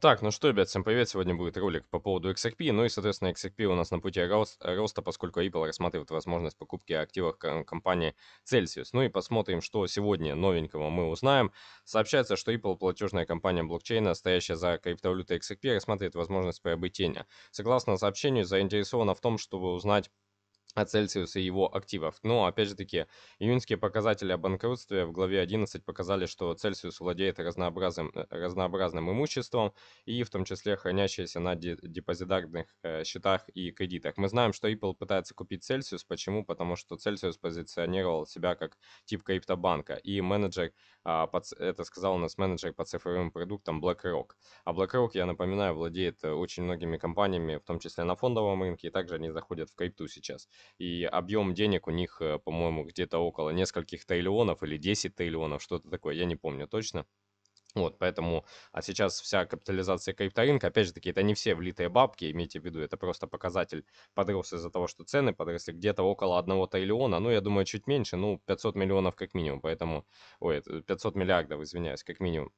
Так, ну что, ребят, всем привет. Сегодня будет ролик по поводу XRP. Ну и, соответственно, XRP у нас на пути роста, поскольку Ripple рассматривает возможность покупки активов компании Celsius. Ну и посмотрим, что сегодня новенького мы узнаем. Сообщается, что Ripple, платежная компания блокчейна, стоящая за криптовалютой XRP, рассматривает возможность приобретения. Согласно сообщению, заинтересована в том, чтобы узнать от Цельсиуса и его активов. Но, опять же таки, июньские показатели о банкротстве в главе 11 показали, что Цельсиус владеет разнообразным, э, разнообразным имуществом, и в том числе хранящиеся на депозитарных э, счетах и кредитах. Мы знаем, что Apple пытается купить Цельсиус. Почему? Потому что Цельсиус позиционировал себя как тип криптобанка, и менеджер, э, под, это сказал у нас менеджер по цифровым продуктам BlackRock. А BlackRock, я напоминаю, владеет э, очень многими компаниями, в том числе на фондовом рынке, и также они заходят в крипту сейчас и объем денег у них, э, по-моему, где-то около нескольких триллионов или 10 триллионов, что-то такое, я не помню точно. Вот, поэтому, а сейчас вся капитализация крипторынка, опять же таки, это не все влитые бабки, имейте в виду, это просто показатель подрос из-за того, что цены подросли где-то около 1 триллиона, ну, я думаю, чуть меньше, ну, 500 миллионов как минимум, поэтому, ой, 500 миллиардов, извиняюсь, как минимум.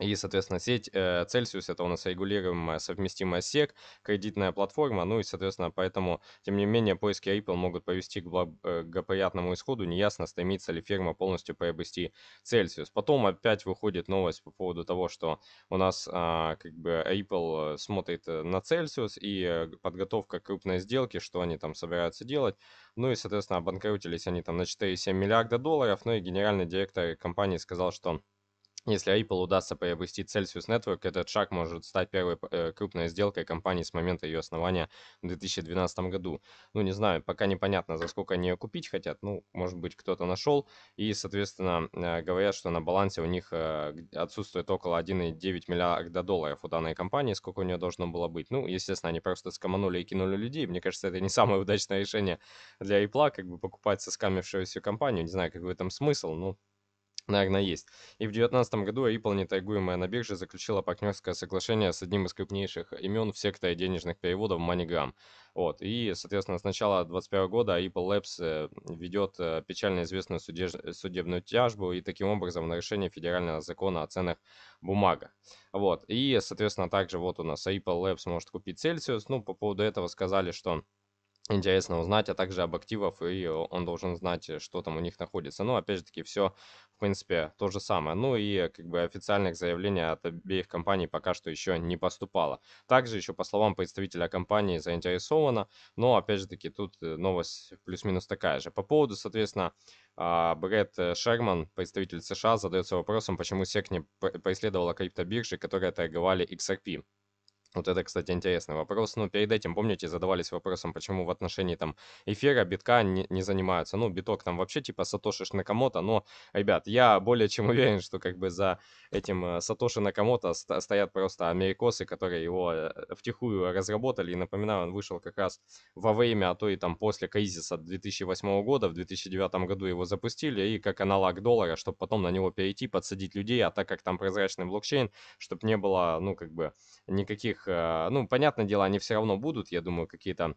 И, соответственно, сеть э, Celsius это у нас регулируемая совместимая SEC, кредитная платформа, ну и, соответственно, поэтому, тем не менее, поиски Apple могут повести к благоприятному э, исходу, неясно, стремится ли фирма полностью приобрести Celsius. Потом опять выходит новость по поводу того, что у нас э, как бы Apple э, смотрит э, на Celsius и подготовка к крупной сделки что они там собираются делать. Ну и, соответственно, обанкротились они там на 4,7 миллиарда долларов, ну и генеральный директор компании сказал, что если Ripple удастся приобрести Celsius Network, этот шаг может стать первой э, крупной сделкой компании с момента ее основания в 2012 году. Ну, не знаю, пока непонятно, за сколько они ее купить хотят. Ну, может быть, кто-то нашел. И, соответственно, э, говорят, что на балансе у них э, отсутствует около 1,9 миллиарда долларов у данной компании, сколько у нее должно было быть. Ну, естественно, они просто скоманули и кинули людей. Мне кажется, это не самое удачное решение для Ripple, как бы покупать соскамившуюся компанию. Не знаю, как какой там смысл, ну, но наверное, есть. И в 2019 году Ripple, не торгуемая на бирже, заключила партнерское соглашение с одним из крупнейших имен в секторе денежных переводов MoneyGram. Вот. И, соответственно, с начала 2021 года Ripple Labs э, ведет э, печально известную судеж... судебную тяжбу и таким образом нарушение федерального закона о ценных бумагах. Вот. И, соответственно, также вот у нас Ripple Labs может купить Celsius. Ну, по поводу этого сказали, что интересно узнать, а также об активах, и э, он должен знать, э, что там у них находится. Ну, опять же таки, все, в принципе, то же самое. Ну и как бы официальных заявлений от обеих компаний пока что еще не поступало. Также еще, по словам представителя компании, заинтересована, но, опять же таки, тут э, новость плюс-минус такая же. По поводу, соответственно, а, Брэд Шерман, представитель США, задается вопросом, почему SEC не преследовала криптобиржи, которые торговали XRP. Вот это, кстати, интересный вопрос. Ну, перед этим, помните, задавались вопросом, почему в отношении там эфира, битка не, не занимаются. Ну, биток там вообще типа Сатоши Накамото, но, ребят, я более чем уверен, что как бы за этим э, Сатоши Накамото стоят просто америкосы, которые его э, втихую разработали. И напоминаю, он вышел как раз во время, а то и там после кризиса 2008 года, в 2009 году его запустили, и как аналог доллара, чтобы потом на него перейти, подсадить людей, а так как там прозрачный блокчейн, чтобы не было, ну, как бы никаких Э, ну, понятное дело, они все равно будут, я думаю, какие-то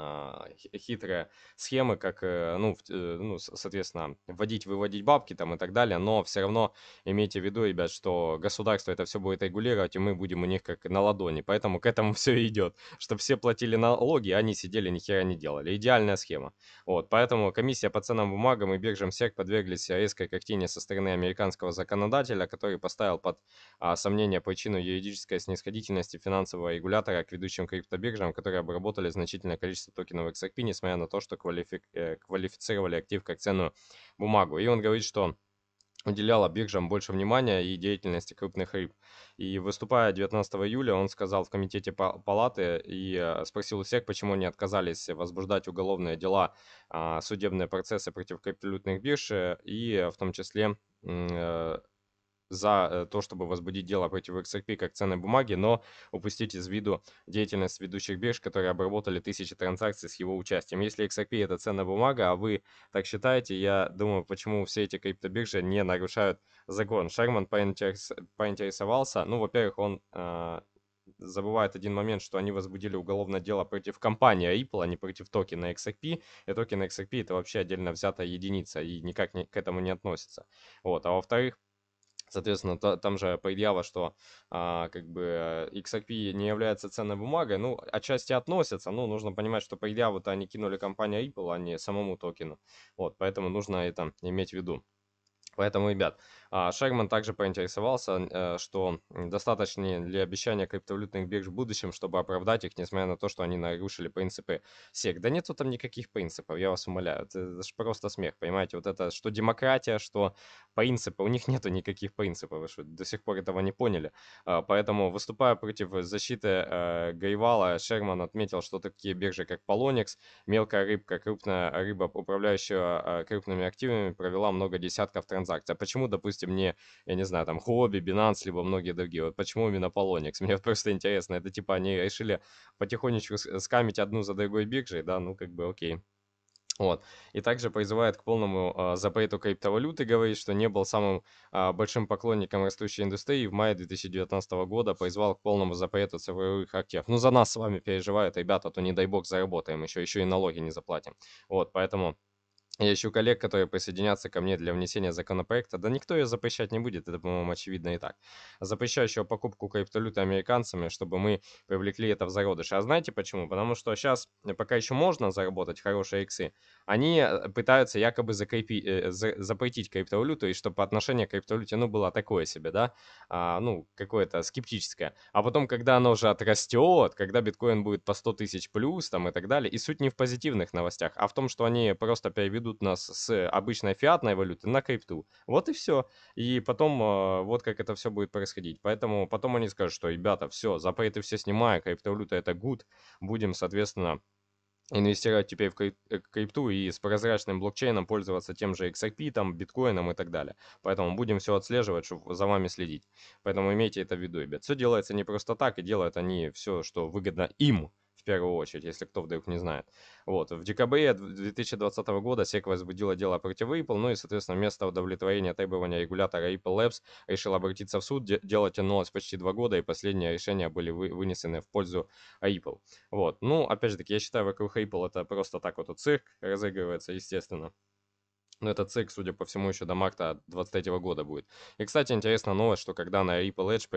а, хитрые схемы, как, э, ну, э, ну соответственно, вводить, выводить бабки там и так далее, но все равно имейте в виду, ребят, что государство это все будет регулировать, и мы будем у них как на ладони, поэтому к этому все идет, чтобы все платили налоги, а они сидели, ни хера не делали. Идеальная схема. Вот, поэтому комиссия по ценным бумагам и биржам СЕК подверглись резкой картине со стороны американского законодателя, который поставил под а, сомнение причину юридической снисходительности финансового регулятора к ведущим криптобиржам, которые обработали значительное количество курса токенов XRP, несмотря на то, что квалифи... Э, квалифицировали актив как ценную бумагу. И он говорит, что уделяла биржам больше внимания и деятельности крупных рыб. И выступая 19 июля, он сказал в комитете палаты и э, спросил у всех, почему они отказались возбуждать уголовные дела, а, судебные процессы против криптовалютных бирж э, и в том числе за э, то, чтобы возбудить дело против XRP как ценной бумаги, но упустить из виду деятельность ведущих бирж, которые обработали тысячи транзакций с его участием. Если XRP это ценная бумага, а вы так считаете, я думаю, почему все эти криптобиржи не нарушают закон. Шерман поинтерес, поинтересовался, ну, во-первых, он э, забывает один момент, что они возбудили уголовное дело против компании Apple, а не против токена XRP. И токен XRP это вообще отдельно взятая единица и никак не, к этому не относится. Вот. А во-вторых, Соответственно, та, там же появилось, что а, как бы э, XRP не является ценной бумагой. Ну, отчасти относятся, но нужно понимать, что по идее вот они кинули компанию Ripple, а не самому токену. Вот, поэтому нужно это иметь в виду. Поэтому, ребят, а, Шерман также поинтересовался, э, что достаточно ли обещания криптовалютных бирж в будущем, чтобы оправдать их, несмотря на то, что они нарушили принципы СЕК. Да нету там никаких принципов, я вас умоляю. Это, же просто смех, понимаете? Вот это что демократия, что принципы. У них нету никаких принципов, вы что, до сих пор этого не поняли. А, поэтому, выступая против защиты э, Гайвала, Шерман отметил, что такие биржи, как Полоникс, мелкая рыбка, крупная рыба, управляющая а, крупными активами, провела много десятков транзакций транзакций. А почему, допустим, не, я не знаю, там, Хобби, Binance, либо многие другие? Вот почему именно Polonix? Мне просто интересно. Это типа они решили потихонечку э, скамить одну за другой биржей, да? Ну, как бы окей. Вот. И также призывает к полному э, запрету криптовалюты, говорит, что не был самым э, большим поклонником растущей индустрии в мае 2019 года призвал к полному запрету цифровых активов. Ну, за нас с вами переживают ребята, а то не дай бог заработаем еще, еще и налоги не заплатим. Вот, поэтому я ищу коллег, которые присоединятся ко мне для внесения законопроекта. Да никто ее запрещать не будет, это, по-моему, очевидно и так. Запрещающего покупку криптовалюты американцами, чтобы мы привлекли это в зародыш. А знаете почему? Потому что сейчас, э, пока еще можно заработать хорошие иксы, они э, пытаются якобы закрепи, э, э запретить криптовалюту, и чтобы отношение к криптовалюте, ну, было такое себе, да? А, ну, какое-то скептическое. А потом, когда оно уже отрастет, когда биткоин будет по 100 тысяч плюс, там, и так далее, и суть не в позитивных новостях, а в том, что они просто переведут переведут нас с обычной фиатной валюты на крипту. Вот и все. И потом а, вот как это все будет происходить. Поэтому потом они скажут, что, ребята, все, запреты все снимаю, криптовалюта это good, будем, соответственно, инвестировать теперь в э, крипту и с прозрачным блокчейном пользоваться тем же XRP, там, биткоином и так далее. Поэтому будем все отслеживать, чтобы за вами следить. Поэтому имейте это в виду, ребят. Все делается не просто так, и делают они все, что выгодно им, первую очередь, если кто вдруг не знает. Вот. В декабре 2020 года SEC возбудила дело против Apple, ну и, соответственно, место удовлетворения требования регулятора Apple Labs решил обратиться в суд. Дело тянулось почти два года, и последние решения были вынесены в пользу Apple. Вот. Ну, опять же таки, я считаю, вокруг Apple это просто так вот цирк разыгрывается, естественно. Но ну, этот цикл, судя по всему, еще до марта 2023 года будет. И, кстати, интересная новость, что когда на Ripple Edge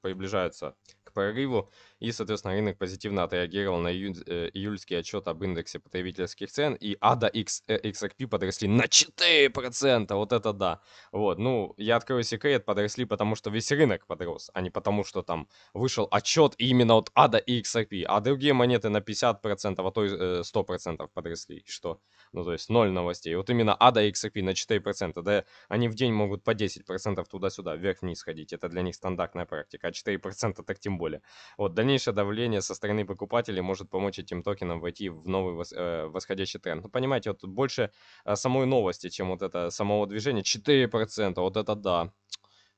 приближаются к прорыву, и, соответственно, рынок позитивно отреагировал на э, июльский отчет об индексе потребительских цен, и ADA X, XRP подросли на 4%, вот это да. Вот, ну, я открою секрет, подросли, потому что весь рынок подрос, а не потому, что там вышел отчет именно от ADA XRP, а другие монеты на 50%, а то и 100% э, подросли, что? Ну, то есть ноль новостей. Вот именно ADA XRP на 4%, да, они в день могут по 10% туда-сюда, вверх-вниз ходить, это для них стандартная практика, а 4% так тем более. Вот, дальнейшее давление со стороны покупателей может помочь этим токенам войти в новый вос, э, восходящий тренд. Ну, понимаете, вот больше э, самой новости, чем вот это самого движения, 4%, вот это да,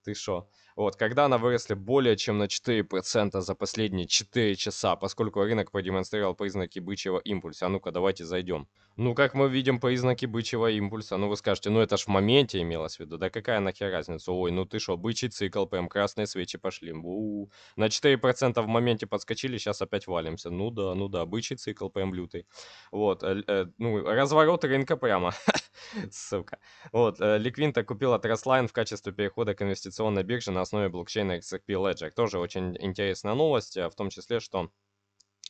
ты шо. Вот, когда она выросла более чем на 4% за последние 4 часа, поскольку рынок продемонстрировал признаки бычьего импульса. А ну-ка, давайте зайдем. Ну, как мы видим признаки бычьего импульса? Ну, вы скажете, ну это ж в моменте имелось в виду. Да какая нахер разница? Ой, ну ты что, бычий цикл, прям красные свечи пошли. У-у-у. На 4% в моменте подскочили, сейчас опять валимся. Ну да, ну да, бычий цикл прям лютый. Вот, э, э, ну, разворот рынка прямо. Сука. Вот, э, Ликвинта купила Траслайн в качестве перехода к инвестиционной бирже на основе блокчейна XRP Ledger. Тоже очень интересная новость, а в том числе, что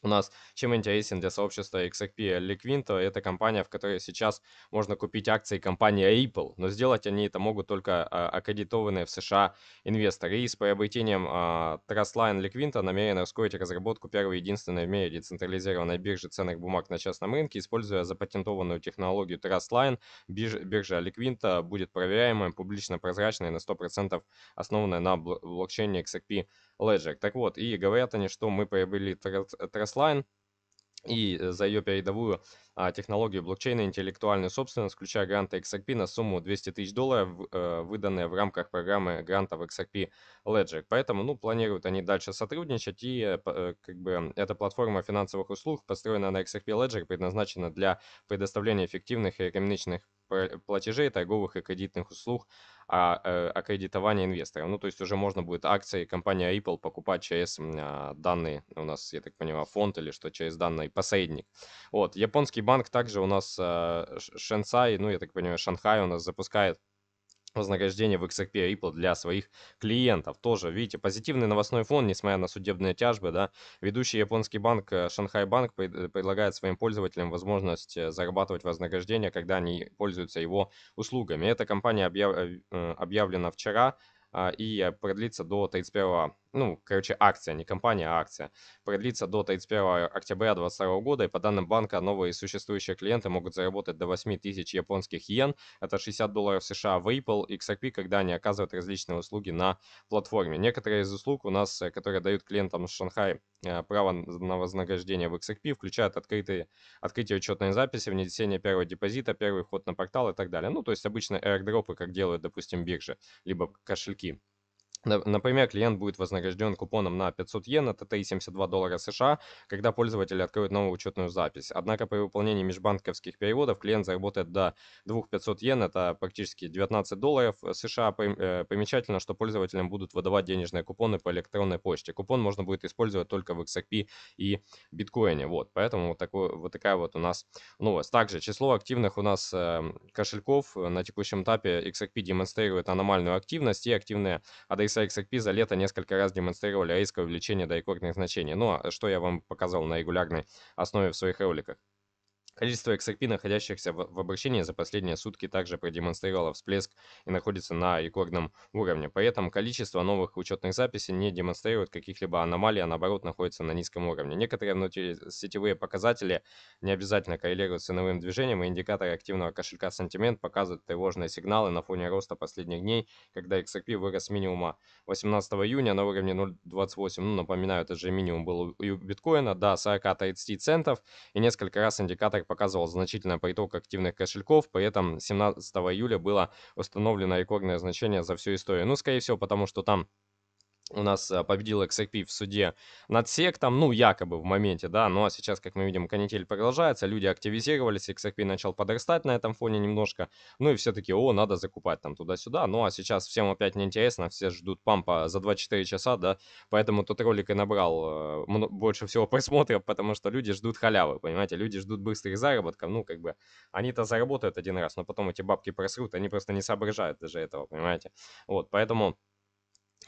у нас чем интересен для сообщества XRP Liquinto, это компания, в которой сейчас можно купить акции компании Apple, но сделать они это могут только а, аккредитованные в США инвесторы. И с приобретением а, Trustline Liquinto намерены ускорить разработку первой единственной в мире децентрализированной биржи ценных бумаг на частном рынке, используя запатентованную технологию Trustline, биржа Liquinto будет проверяемая, публично прозрачная и на 100% основанная на блокчейне XRP Ledger. Так вот, и говорят они, что мы приобрели Trustline, и э, за ее передовую а, технологию блокчейна интеллектуальную собственность, включая гранты XRP на сумму 200 тысяч долларов, э, выданные в рамках программы грантов XRP Ledger. Поэтому, ну, планируют они дальше сотрудничать, и э, э как бы эта платформа финансовых услуг, построенная на XRP Ledger, предназначена для предоставления эффективных и экономичных платежей, торговых и кредитных услуг а, э, аккредитование инвесторов. Ну, то есть уже можно будет акции компании Apple покупать через э, данный, у нас, я так понимаю, фонд или что, через данный посредник. Вот, японский банк также у нас э, а, Шенсай, ну, я так понимаю, Шанхай у нас запускает вознаграждения в XRP Ripple для своих клиентов. Тоже, видите, позитивный новостной фон, несмотря на судебные тяжбы, да. Ведущий японский банк э, Шанхай Банк э, предлагает своим пользователям возможность э, зарабатывать вознаграждение, когда они пользуются его услугами. Эта компания объяв... объявлена вчера а, и продлится до 31 ну, короче, акция, не компания, а акция, продлится до 31 октября 2022 года, и по данным банка, новые существующие клиенты могут заработать до 8 тысяч японских йен, это 60 долларов США в Apple, XRP, когда они оказывают различные услуги на платформе. Некоторые из услуг у нас, э, которые дают клиентам в Шанхай э, право на вознаграждение в XRP, включают открытые, открытие учетной записи, внесение первого депозита, первый вход на портал и так далее. Ну, то есть обычные airdropы, как делают, допустим, биржи, либо кошельки. Например, клиент будет вознагражден купоном на 500 йен, это 72 доллара США, когда пользователь откроет новую учетную запись. Однако при выполнении межбанковских переводов клиент заработает до 2500 йен, это практически 19 долларов США. Э, примечательно, что пользователям будут выдавать денежные купоны по электронной почте. Купон можно будет использовать только в XRP и биткоине. Вот, поэтому вот, такой, вот такая вот у нас новость. Также число активных у нас э, кошельков на текущем этапе XRP демонстрирует аномальную активность и активные адреса XRP за лето несколько раз демонстрировали резкое увеличение до рекордных значений. Но ну, а что я вам показал на регулярной основе в своих роликах. Количество XRP, находящихся в обращении за последние сутки, также продемонстрировало всплеск и находится на рекордном уровне. При этом количество новых учетных записей не демонстрирует каких-либо аномалий, а наоборот находится на низком уровне. Некоторые внутрисетевые показатели не обязательно коррелируют с ценовым движением, и индикаторы активного кошелька Sentiment показывают тревожные сигналы на фоне роста последних дней, когда XRP вырос минимума 18 июня на уровне 0.28. Ну, напоминаю, это же минимум был у биткоина до 40-30 центов, и несколько раз индикатор показывал, значительное по итогу активных кошельков, при этом 17 июля было установлено рекордное значение за всю историю. Ну, скорее всего, потому что там у нас э, победил XRP в суде над сектом, ну, якобы в моменте, да, но сейчас, как мы видим, канитель продолжается, люди активизировались, XRP начал подрастать на этом фоне немножко, ну и все-таки, о, надо закупать там туда-сюда, ну, а сейчас всем опять неинтересно, все ждут пампа за 24 часа, да, поэтому тот ролик и набрал э, больше всего просмотров, потому что люди ждут халявы, понимаете, люди ждут быстрых заработков, ну, как бы, они-то заработают один раз, но потом эти бабки просрут, они просто не соображают даже этого, понимаете, вот, поэтому...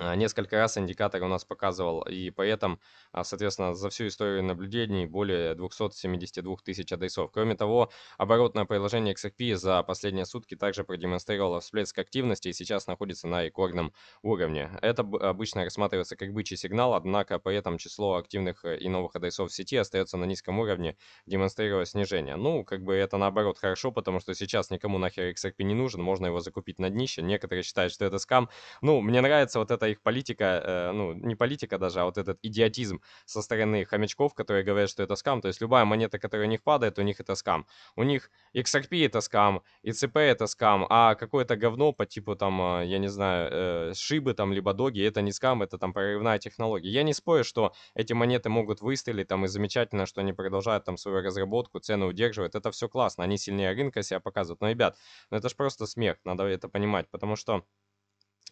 А, несколько раз индикатор у нас показывал, и при этом, а, соответственно, за всю историю наблюдений более 272 тысяч адресов. Кроме того, оборотное приложение XRP за последние сутки также продемонстрировало всплеск активности и сейчас находится на рекордном уровне. Это обычно рассматривается как бычий сигнал, однако при этом число активных э, и новых адресов в сети остается на низком уровне, демонстрируя снижение. Ну, как бы это наоборот хорошо, потому что сейчас никому нахер XRP не нужен, можно его закупить на днище. Некоторые считают, что это скам. Ну, мне нравится вот это эта их политика, э, ну, не политика даже, а вот этот идиотизм со стороны хомячков, которые говорят, что это скам. То есть любая монета, которая у них падает, у них это скам. У них XRP это скам, ИЦП это скам, а какое-то говно по типу там, э, я не знаю, э, шибы там, либо доги, это не скам, это там прорывная технология. Я не спорю, что эти монеты могут выстрелить там и замечательно, что они продолжают там свою разработку, цены удерживают. Это все классно, они сильнее рынка себя показывают. Но, ребят, ну это же просто смех, надо это понимать, потому что...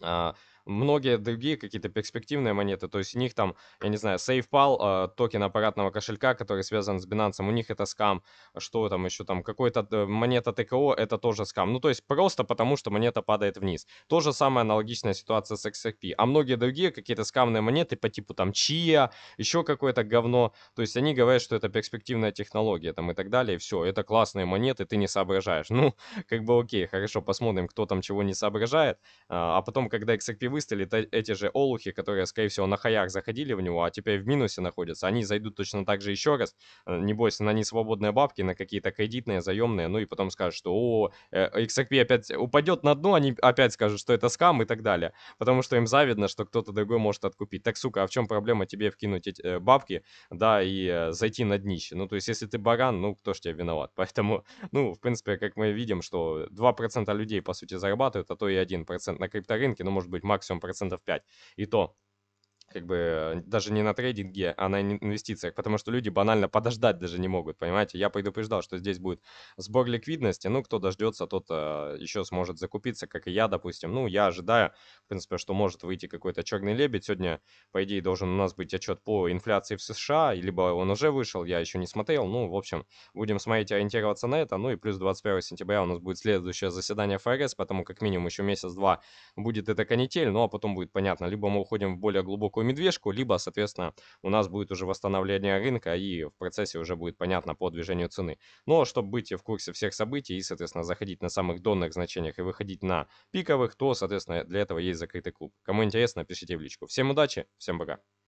Uh, многие другие какие-то перспективные монеты, то есть у них там, я не знаю, SafePal, а, токен аппаратного кошелька, который связан с Binance, у них это скам, что там еще там, какой-то э, монета ТКО, это тоже скам. Ну, то есть просто потому, что монета падает вниз. То же самое аналогичная ситуация с XRP. А многие другие какие-то скамные монеты по типу там Chia, еще какое-то говно, то есть они говорят, что это перспективная технология там и так далее, и все, это классные монеты, ты не соображаешь. Ну, как бы окей, хорошо, посмотрим, кто там чего не соображает, а, а потом, когда XRP вы выстрелит э, эти же олухи, которые, скорее всего, на хаях заходили в него, а теперь в минусе находятся, они зайдут точно так же еще раз, э, не бойся, на несвободные бабки, на какие-то кредитные, заемные, ну и потом скажут, что о, э, XRP опять упадет на дно, они опять скажут, что это скам и так далее, потому что им завидно, что кто-то другой может откупить. Так, сука, а в чем проблема тебе вкинуть эти бабки, да, и зайти на днище? Ну, то есть, если ты баран, ну, кто ж тебя виноват? Поэтому, ну, в принципе, как мы видим, что 2% людей, по сути, зарабатывают, а то и 1% на крипторынке, ну, может быть, максимум максимум процентов 5. И то как бы даже не на трейдинге, а на инвестициях, потому что люди банально подождать даже не могут, понимаете? Я предупреждал, что здесь будет сбор ликвидности, ну, кто дождется, тот э, а, еще сможет закупиться, как и я, допустим. Ну, я ожидаю, в принципе, что может выйти какой-то черный лебедь. Сегодня, по идее, должен у нас быть отчет по инфляции в США, либо он уже вышел, я еще не смотрел. Ну, в общем, будем смотреть, ориентироваться на это. Ну, и плюс 21 сентября у нас будет следующее заседание ФРС, потому как минимум еще месяц-два будет эта канитель, ну, а потом будет понятно, либо мы уходим в более глубокую такую медвежку, либо, соответственно, у нас будет уже восстановление рынка и в процессе уже будет понятно по движению цены. Но чтобы быть в курсе всех событий и, соответственно, заходить на самых донных значениях и выходить на пиковых, то, соответственно, для этого есть закрытый клуб. Кому интересно, пишите в личку. Всем удачи, всем пока!